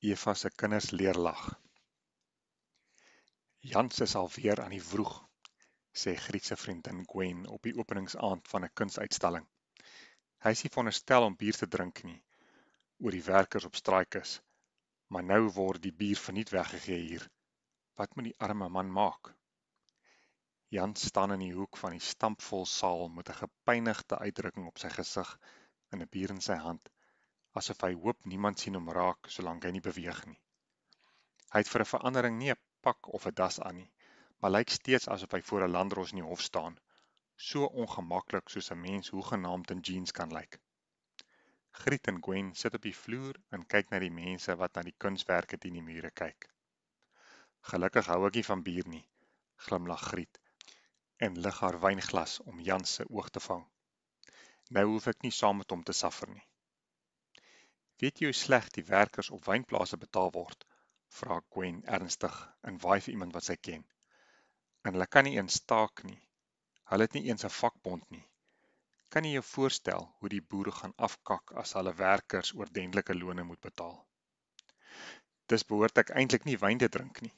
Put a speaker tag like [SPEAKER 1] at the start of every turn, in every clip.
[SPEAKER 1] Eva se kinders leer lag. Jans is alweer aan die vroeg, sê Griekse vriendin Gwen op die openingsaand van 'n kunsuitstalling. Hy is nie veronderstel om bier te drink nie oor die werkers op straat is, maar nou word die bier verniet weggegee hier. Wat moet die arme man maak? Jan staan in die hoek van die stampvol saal met 'n gepynigde uitdrukking op sy gesig en 'n bier in sy hand asof hy hoop niemand sien hom raak solank hy nie beweeg nie. Hy het vir 'n verandering nie 'n pak of 'n das aan nie, maar lyk steeds asof hy voor 'n landros in die hof staan, so ongemaklik soos 'n mens hoegenaamd in jeans kan lyk. Griet en Gwen sit op die vloer en kyk na die mense wat na die kunswerke teen die mure kyk. Gelukkig hou ek nie van bier nie, glimlag Griet en lig haar wynglas om Jan se oog te vang. Nou hoef ek nie saam met hom te saffer nie. Weet jy hoe sleg die werkers op wynplase betaal word? Vra Gwen ernstig en waai vir iemand wat sy ken. En hulle kan nie eens staak nie. Hulle het nie eens 'n vakbond nie. Kan jy jou voorstel hoe die boere gaan afkak as hulle werkers oordentlike loone moet betaal? Dis behoort ek eintlik nie wyn te drink nie,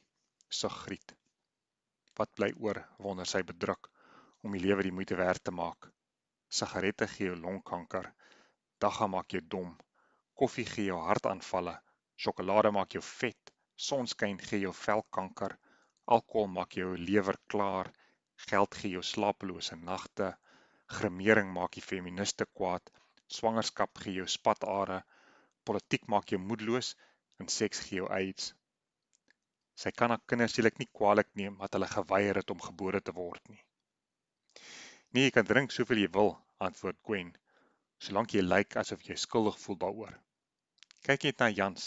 [SPEAKER 1] sugriet. Wat bly oor wonder sy bedruk om die lewe die moeite werd te maak? Sigarette gee jou longkanker. Dagga maak jou dom, Koffie gee jou hartaanvalle, sjokolade maak jou vet, sonskyn gee jou velkanker, alkohol maak jou lewer klaar, geld gee jou slapelose nagte, gremering maak die feministe kwaad, swangerskap gee jou spatare, politiek maak jou moedeloos en seks gee jou AIDS. Sy kan haar kinders sielik nie kwaadlik neem wat hulle geweier het om gebore te word nie. Nee, jy kan drink soveel jy wil, antwoord Gwen solank jy lyk like asof jy skuldig voel daaroor. Kyk net na Jans.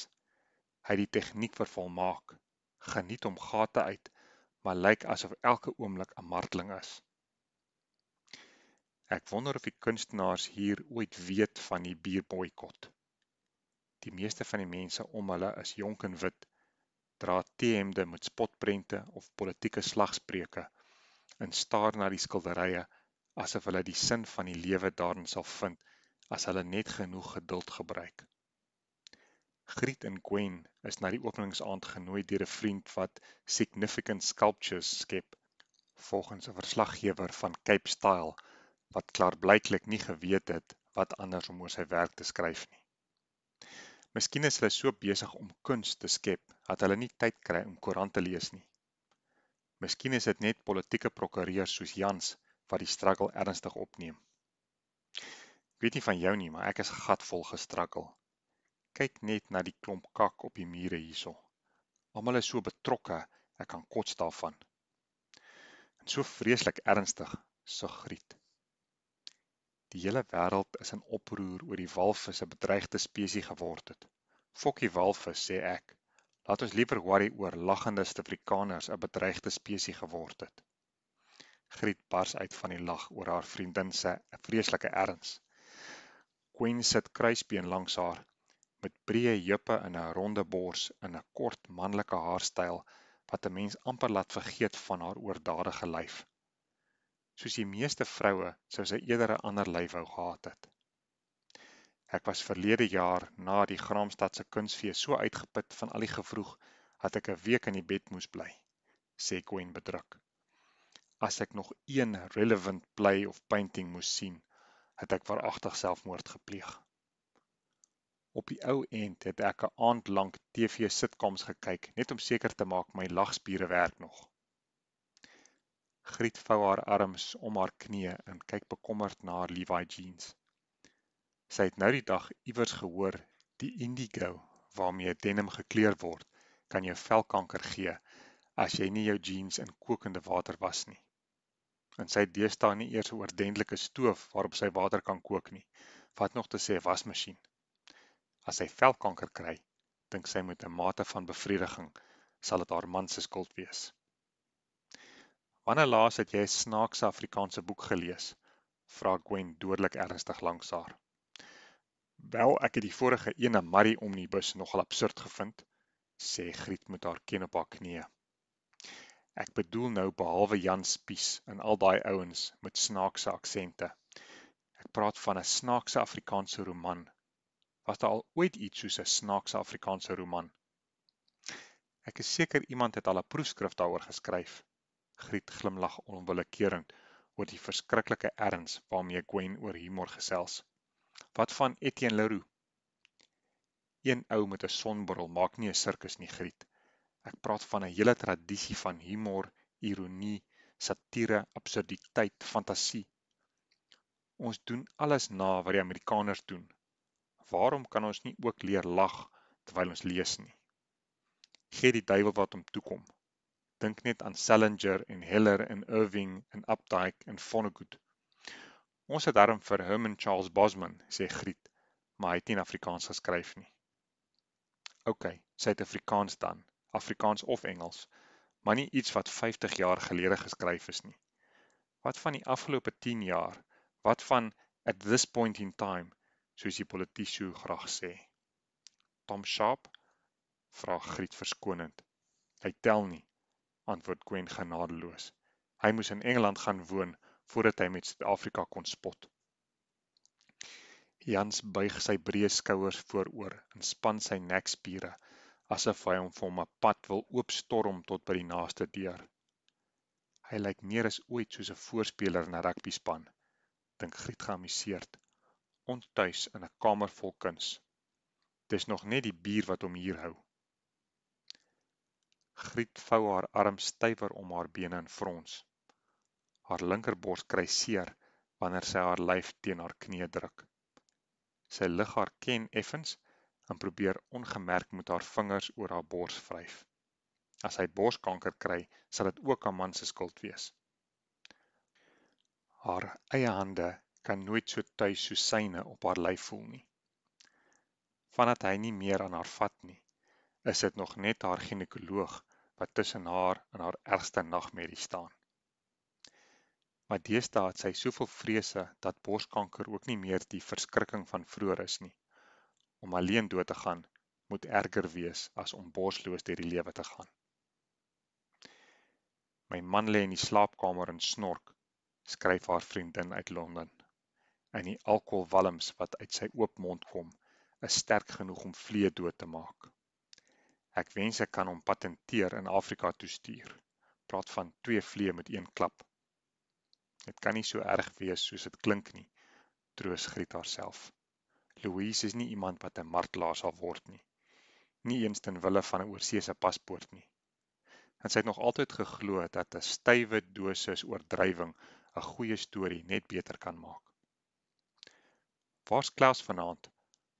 [SPEAKER 1] Hy het die tegniek vervolmaak. Geniet hom gate uit, maar lyk like asof elke oomblik 'n marteling is. Ek wonder of die kunstenaars hier ooit weet van die bierboikot. Die meeste van die mense om hulle is jonk en wit, dra T-hemde met spotprente of politieke slagspreuke en staar na die skilderye asof hulle die sin van die lewe daarin sal vind as hulle net genoeg geduld gebruik. Griet en Gwen is na die openingsaand genooi deur 'n vriend wat significant sculptures skep volgens 'n verslaggewer van Cape Style wat klaarblyklik nie geweet het wat anders om oor sy werk te skryf nie. Miskien is hulle so besig om kuns te skep dat hulle nie tyd kry om koerante te lees nie. Miskien is dit net politieke prokureurs soos Jans wat die struggle ernstig opneem. Weet nie van jou nie, maar ek is gatvol gestrukkel. Kyk net na die klomp kak op die mure hierso. Almal is so betrokke, ek kan kots daarvan. En so vreeslik ernstig, sugriet. Die hele wêreld is in oproer oor die walvis se bedreigde spesie geword het. Fokkie walvis sê ek, laat ons liever worry oor lagende Suid-Afrikaners 'n bedreigde spesie geword het. Griet bars uit van die lag oor haar vriendin se vreeslike erns. Gwen sit kruisbeen langs haar met breë heupe en 'n ronde bors in 'n kort manlike haarstyl wat 'n mens amper laat vergeet van haar oordadige lyf. Soos die meeste vroue sou sy eerder 'n ander lyf wou gehad het. Ek was verlede jaar na die Graamsstad se kunsfees so uitgeput van al die gevroeg dat ek 'n week in die bed moes bly, sê Gwen bedruk. As ek nog een relevant play of painting moes sien, het ek veragtig selfmoord gepleeg. Op die ou end het ek 'n aand lank TV sitkoms gekyk net om seker te maak my lagspiere werk nog. Griet vou haar arms om haar knieë en kyk bekommerd na haar Levi jeans. Sy het nou die dag iewers gehoor die indigo waarmee denim gekleur word kan jou velkanker gee as jy nie jou jeans in kokende water was nie en sy deesdae nie eers 'n oordentlike stoof waarop sy water kan kook nie. Wat nog te sê wasmasjien. As sy velkanker kry, dink sy met 'n mate van bevrediging sal dit haar man se skuld wees. Wanneer laas het jy 'n snaakse Afrikaanse boek gelees? Vra Gwen dodelik ernstig langs haar. Wel, ek het die vorige een, 'n Marie Omnibus, nogal absurd gevind, sê Griet met haar ken op haar knieë. Ek bedoel nou behalwe Jan Spies en al daai ouens met snaakse aksente. Ek praat van 'n snaakse Afrikaanse roman. Was daar al ooit iets soos 'n snaakse Afrikaanse roman? Ek is seker iemand het al 'n proefskrif daaroor geskryf. Griet glimlag onwillekeurend oor die verskriklike erns waarmee Gwen oor humor gesels. Wat van Etienne Leroux? Een ou met 'n sonbril maak nie 'n sirkus nie, Griet. Ek praat van 'n hele tradisie van humor, ironie, satire, absurditeit, fantasie. Ons doen alles na wat die Amerikaners doen. Waarom kan ons nie ook leer lag terwyl ons lees nie? Gee die duiwel wat hom toe kom. Dink net aan Salinger en Heller en Irving en Updike en Vonnegut. Ons het daarom vir hom en Charles Bosman sê Griet, maar hy het nie Afrikaans geskryf nie. OK, Suid-Afrikaans dan. Afrikaans of Engels, maar nie iets wat 50 jaar gelede geskryf is nie. Wat van die afgelope 10 jaar? Wat van at this point in time, soos die politici so graag sê? Tom Sharp vra Griet verskonend. Hy tel nie, antwoord Gwen genadeloos. Hy moes in Engeland gaan woon voordat hy met Suid-Afrika kon spot. Jans buig sy breë skouers vooroor, inspan sy nekspiere asof hy hom vir 'n pad wil oopstorm tot by die naaste deur. Hy lyk meer as ooit soos 'n voorspeler in 'n rugbyspan, dink Griet geamuseerd, onttuis in 'n kamer vol kuns. Dis nog net die bier wat hom hier hou. Griet vou haar arm stywer om haar bene in frons. Haar linkerbors kry seer wanneer sy haar lyf teen haar knie druk. Sy lig haar ken effens en probeer ongemerk met haar vingers oor haar bors vryf. As hy borskanker kry, sal dit ook aan man se skuld wees. Haar eie hande kan nooit so tuis soos syne op haar lyf voel nie. Vandat hy nie meer aan haar vat nie, is dit nog net haar ginekoloog wat tussen haar en haar ergste nagmerrie staan. Maar deesdae het sy soveel vrese dat borskanker ook nie meer die verskrikking van vroeër is nie om alleen dood te gaan moet erger wees as om borsloos deur die lewe te gaan. My man lê in die slaapkamer en snork, skryf haar vriendin uit Londen. En die alkoholwalms wat uit sy oop mond kom, is sterk genoeg om vlee dood te maak. Ek wens ek kan hom patenteer in Afrika toestuur. Praat van twee vlee met een klap. Dit kan nie so erg wees soos dit klink nie. Troos Griet haarself. Louise is nie iemand wat 'n martelaar sal word nie. Nie eens ten wille van 'n oorseese paspoort nie. En sy het nog altyd geglo dat 'n stywe dosis oordrywing 'n goeie storie net beter kan maak. Waar's Klaus vanaand?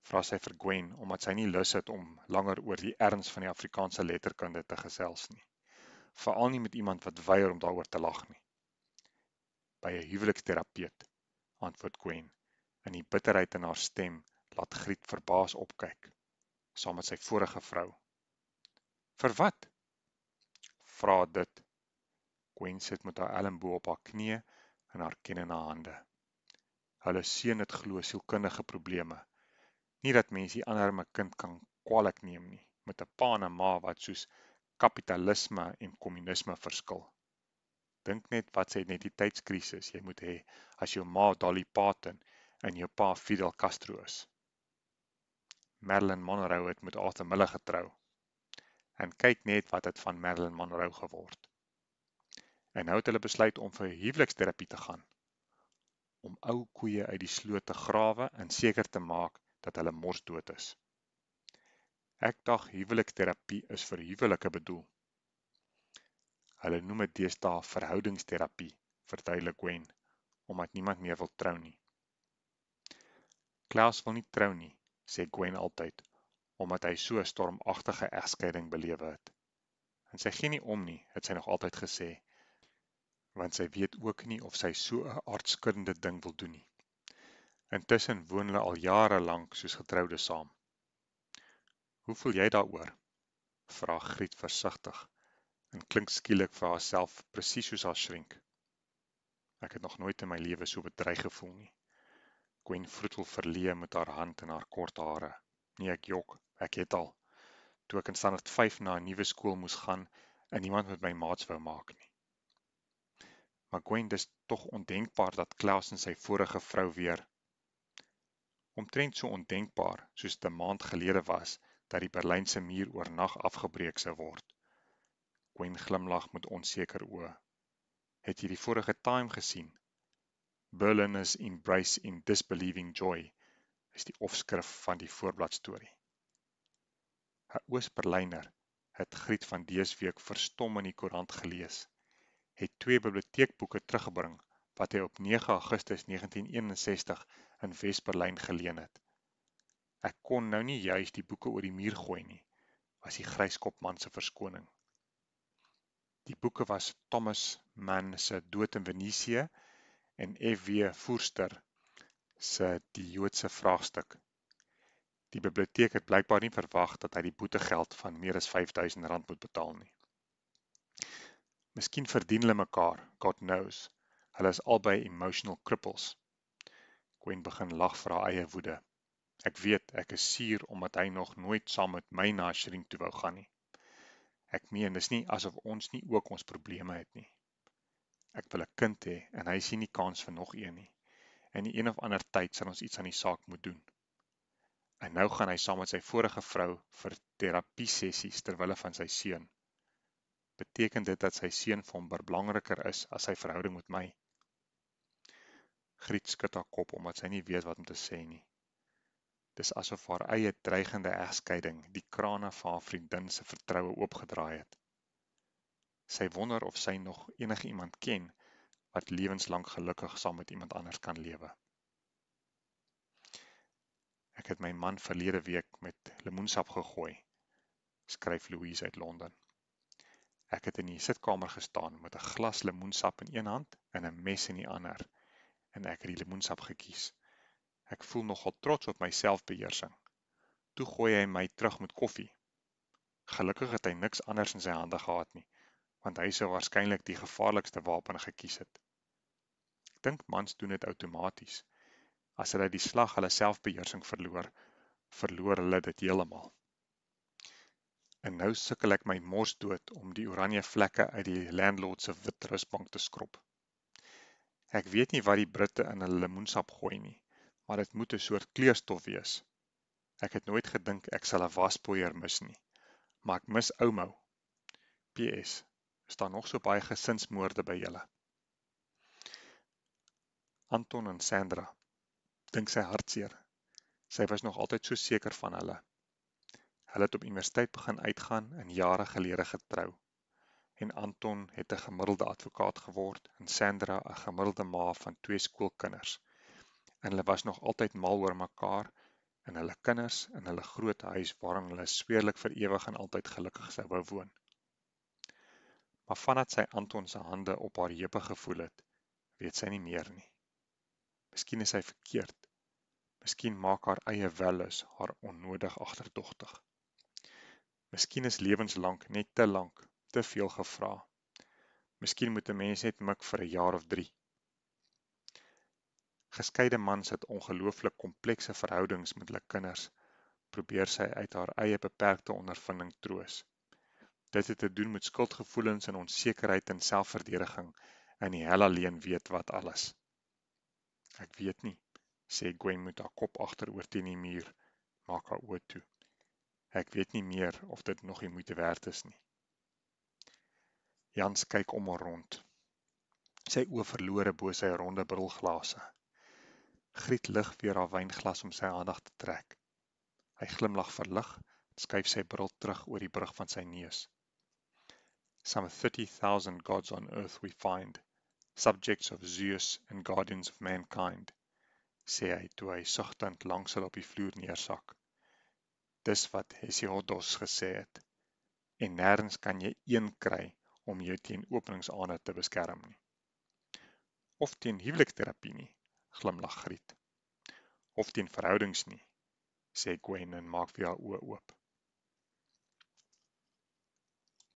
[SPEAKER 1] Vra sy vir Gwen omdat sy nie lus het om langer oor die erns van die Afrikaanse letterkunde te gesels nie. Veral nie met iemand wat weier om daaroor te lag nie. By 'n huweliksterapeut, antwoord Gwen in die bitterheid in haar stem laat Griet verbaas opkyk saam met sy vorige vrou. "Vir wat?" vra dit. Gwen sit met haar elmbo op haar knie en haar kin in haar hande. Hulle seun het glo sielkundige probleme. Nie dat mens die ander my kind kan kwalik neem nie met 'n pa en 'n ma wat soos kapitalisme en kommunisme verskil. Dink net wat sy identiteitskrisis jy moet hê as jou ma Dolly Parton en jou pa Fidel Castro is. Marilyn Monroe het met Arthur Miller getrou. En kyk net wat het van Marilyn Monroe geword. En nou het hulle besluit om vir huweliksterapie te gaan. Om ou koeie uit die sloot te grawe en seker te maak dat hulle mos dood is. Ek dink huweliksterapie is vir huwelike bedoel. Hulle noem dit deesdae verhoudingsterapie, verduidelik Gwen, omdat niemand meer wil trou nie. Klaus wil nie trou nie sê Gwen altyd, omdat hy so 'n stormagtige egskeiding belewe het. En sy gee nie om nie, het sy nog altyd gesê, want sy weet ook nie of sy so 'n aardskuddende ding wil doen nie. Intussen woon hulle al jare lank soos getroudes saam. Hoe voel jy daaroor? vra Griet versigtig en klink skielik vir haarself presies soos haar shrink. Ek het nog nooit in my lewe so bedreig gevoel nie. Gwen vroetel verleë met haar hand en haar kort hare. Nee, ek jok, ek het al. Toe ek in standaard 5 na 'n nuwe skool moes gaan, en niemand met my maats wou maak nie. Maar Gwen dis tog ondenkbaar dat Klaus en sy vorige vrou weer omtrent so ondenkbaar soos 'n maand gelede was dat die Berlynse muur oornag afgebreek sou word. Gwen glimlag met onseker oë. Het jy die vorige time gesien? Berlin is embrace in disbelieving joy is die opskrif van die voorblad storie. 'n Oos-Berliner het Griet van Deesweek verstom in die koerant gelees, het twee biblioteekboeke teruggebring wat hy op 9 Augustus 1961 in Wes-Berlyn geleen het. Ek kon nou nie juis die boeke oor die muur gooi nie, was die gryskopman se verskoning. Die boeke was Thomas Mann se Dood in Venesië en FW Voerster se die Joodse vraagstuk. Die biblioteek het blykbaar nie verwag dat hy die boetegeld van meer as R5000 moet betaal nie. Miskien verdien hulle mekaar, God knows. Hulle is albei emotional cripples. Quinn begin lag vir haar eie woede. Ek weet ek is suur omdat hy nog nooit saam met my na Shering toe wou gaan nie. Ek meen, dis nie asof ons nie ook ons probleme het nie. Ek wil 'n kind hê en hy sien nie kans vir nog een nie. En in 'n of ander tyd sal ons iets aan die saak moet doen. En nou gaan hy saam met sy vorige vrou vir terapie sessies ter wille van sy seun. Beteken dit dat sy seun vir hom belangriker is as sy verhouding met my? Griet skud haar kop omdat sy nie weet wat om te sê nie. Dis asof haar eie dreigende egskeiding die krane vir haar vriendin se vertroue oopgedraai het sy wonder of sy nog enige iemand ken wat lewenslang gelukkig saam met iemand anders kan lewe. Ek het my man verlede week met lemoensap gegooi, skryf Louise uit Londen. Ek het in die sitkamer gestaan met 'n glas lemoensap in een hand en 'n mes in die ander en ek het die lemoensap gekies. Ek voel nogal trots op my selfbeheersing. Toe gooi hy my terug met koffie. Gelukkig het hy niks anders in sy hande gehad nie want hy sou waarskynlik die gevaarlikste wapen gekies het. Ek dink mans doen dit outomaties. As hulle die slag hulle selfbeheersing verloor, verloor hulle dit heeltemal. En nou sukkel ek my mors dood om die oranje vlekke uit die landlord se wit rusbank te skrob. Ek weet nie wat die Britte in hulle lemoensap gooi nie, maar dit moet 'n soort kleurstof wees. Ek het nooit gedink ek sal 'n waspoeier mis nie, maar ek mis Oumou. PS, is daar nog so baie gesinsmoorde by julle. Anton en Sandra dink sy hartseer. Sy was nog altyd so seker van hulle. Hulle het op universiteit begin uitgaan en jare gelede getrou. En Anton het 'n gemiddelde advokaat geword en Sandra 'n gemiddelde ma van twee skoolkinders. En hulle was nog altyd mal oor mekaar en hulle kinders en hulle groot huis waarin hulle sweerlik vir ewig en altyd gelukkig sou wou woon maar vandat sy Anton se hande op haar heupe gevoel het, weet sy nie meer nie. Miskien is sy verkeerd. Miskien maak haar eie welis haar onnodig agterdogtig. Miskien is lewenslank net te lank, te veel gevra. Miskien moet 'n mens net mik vir 'n jaar of 3. Geskeide mans het ongelooflik komplekse verhoudings met hulle kinders. Probeer sy uit haar eie beperkte ondervinding troos. Dit het te doen met skuldgevoelens en onsekerheid en selfverdediging en die hel alleen weet wat alles. Ek weet nie, sê Gwen met haar kop agteroor teen die muur, maak haar oë toe. Ek weet nie meer of dit nog die moeite werd is nie. Jans kyk om haar rond. Sy oë verlore bo sy ronde brilglase. Griet lig weer haar wynglas om sy aandag te trek. Hy glimlag verlig, skuif sy bril terug oor die brug van sy neus some 30,000 gods on earth we find, subjects of Zeus and guardians of mankind, sê hy toe hy sagtend langs hulle op die vloer neersak. Dis wat Hesiodos gesê het, en nêrens kan jy een kry om jou teen openingsaande te beskerm nie. Of teen huwelikterapie nie, glimlag Griet. Of teen verhoudings nie, sê Gwen en maak vir haar oë oop.